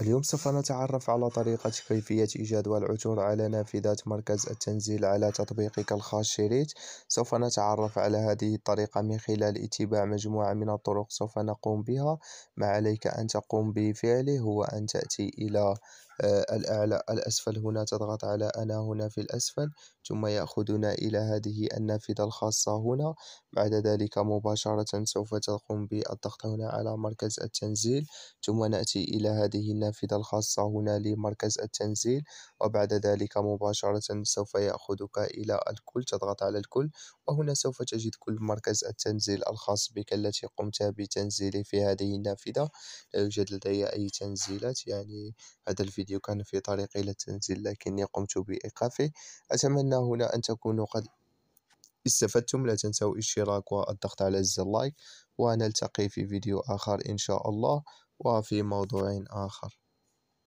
اليوم سوف نتعرف على طريقة كيفية إيجاد والعثور على نافذة مركز التنزيل على تطبيقك الخاص شريت سوف نتعرف على هذه الطريقة من خلال اتباع مجموعة من الطرق سوف نقوم بها ما عليك أن تقوم بفعله هو أن تأتي إلى آه، الأعلى الأسفل هنا تضغط على أنا هنا في الأسفل ثم يأخذنا إلى هذه النافذة الخاصة هنا بعد ذلك مباشرة سوف تقوم بالضغط هنا على مركز التنزيل ثم نأتي إلى هذه النافذة الخاصة هنا لمركز التنزيل وبعد ذلك مباشرة سوف يأخذك إلى الكل تضغط على الكل وهنا سوف تجد كل مركز التنزيل الخاص بك التي قمت بتنزيله في هذه النافذة لا يوجد لدي أي تنزيلات يعني هذا الفيديو الفيديو كان في طريقي إلى التنزيل لكني قمت بإيقافه أتمنى هنا أن تكونوا قد استفدتم لا تنسوا الاشتراك والضغط على زر اللايك ونلتقي في فيديو آخر إن شاء الله وفي موضوع آخر